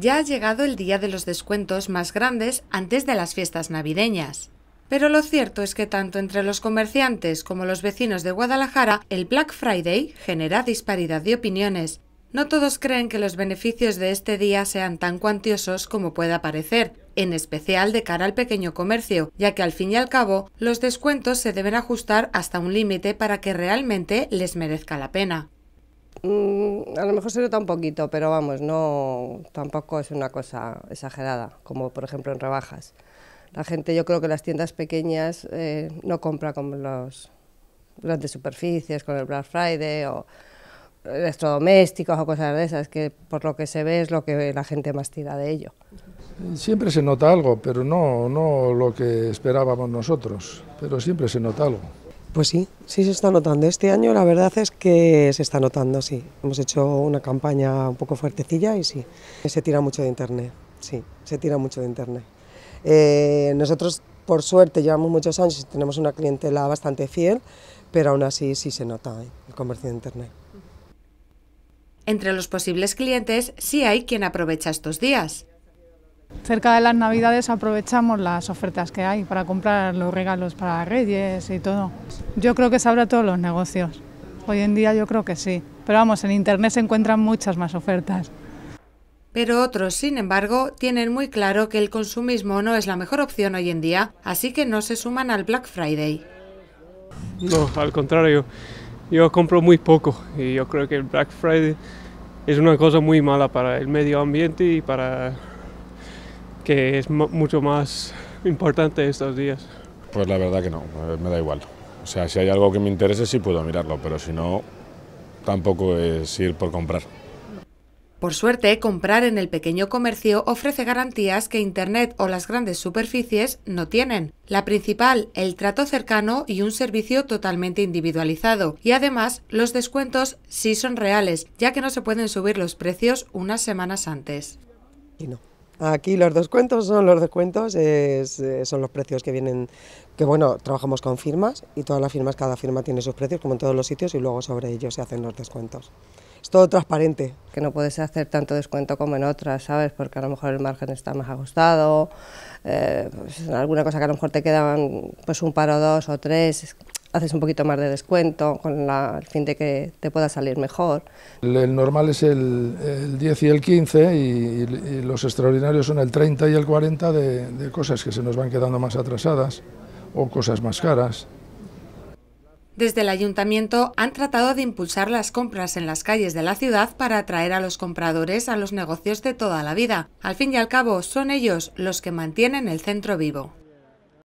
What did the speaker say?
Ya ha llegado el día de los descuentos más grandes antes de las fiestas navideñas. Pero lo cierto es que tanto entre los comerciantes como los vecinos de Guadalajara, el Black Friday genera disparidad de opiniones. No todos creen que los beneficios de este día sean tan cuantiosos como pueda parecer, en especial de cara al pequeño comercio, ya que al fin y al cabo los descuentos se deben ajustar hasta un límite para que realmente les merezca la pena. Mm, a lo mejor se nota un poquito, pero vamos, no, tampoco es una cosa exagerada, como por ejemplo en rebajas. La gente, yo creo que las tiendas pequeñas eh, no compra como los grandes superficies, con el Black Friday o electrodomésticos o cosas de esas, que por lo que se ve es lo que la gente más tira de ello. Siempre se nota algo, pero no, no lo que esperábamos nosotros, pero siempre se nota algo. Pues sí, sí se está notando. Este año la verdad es que se está notando, sí. Hemos hecho una campaña un poco fuertecilla y sí. Se tira mucho de internet, sí, se tira mucho de internet. Eh, nosotros, por suerte, llevamos muchos años y tenemos una clientela bastante fiel, pero aún así sí se nota el comercio de internet. Entre los posibles clientes sí hay quien aprovecha estos días. Cerca de las Navidades aprovechamos las ofertas que hay para comprar los regalos para Reyes y todo. Yo creo que se todos los negocios. Hoy en día yo creo que sí. Pero vamos, en Internet se encuentran muchas más ofertas. Pero otros, sin embargo, tienen muy claro que el consumismo no es la mejor opción hoy en día, así que no se suman al Black Friday. No, al contrario, yo compro muy poco y yo creo que el Black Friday es una cosa muy mala para el medio ambiente y para que es mucho más importante estos días. Pues la verdad que no, eh, me da igual. O sea, si hay algo que me interese sí puedo mirarlo, pero si no, tampoco es ir por comprar. Por suerte, comprar en el pequeño comercio ofrece garantías que Internet o las grandes superficies no tienen. La principal, el trato cercano y un servicio totalmente individualizado. Y además, los descuentos sí son reales, ya que no se pueden subir los precios unas semanas antes. Y no. Aquí los descuentos son los descuentos, eh, son los precios que vienen, que bueno, trabajamos con firmas y todas las firmas, cada firma tiene sus precios, como en todos los sitios, y luego sobre ellos se hacen los descuentos. Es todo transparente. Que no puedes hacer tanto descuento como en otras, ¿sabes? Porque a lo mejor el margen está más ajustado, eh, pues, alguna cosa que a lo mejor te quedaban pues un par o dos o tres, haces un poquito más de descuento con el fin de que te pueda salir mejor. El, normal es el, 10 y el 15 y, los extraordinarios son el 30 y el 40 de cosas que se nos van quedando más atrasadas o cosas más caras. Desde el ayuntamiento han tratado de impulsar las compras en las calles de la ciudad para atraer a los compradores a los negocios de toda la vida. Al fin y al cabo, son ellos los que mantienen el centro vivo.